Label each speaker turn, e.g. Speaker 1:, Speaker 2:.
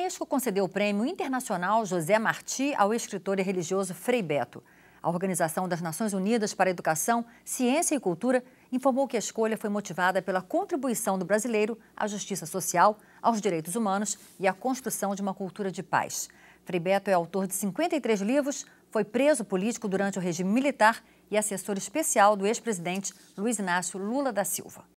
Speaker 1: Unesco concedeu o Prêmio Internacional José Martí ao escritor e religioso Frei Beto. A Organização das Nações Unidas para a Educação, Ciência e Cultura informou que a escolha foi motivada pela contribuição do brasileiro à justiça social, aos direitos humanos e à construção de uma cultura de paz. Frei Beto é autor de 53 livros, foi preso político durante o regime militar e assessor especial do ex-presidente Luiz Inácio Lula da Silva.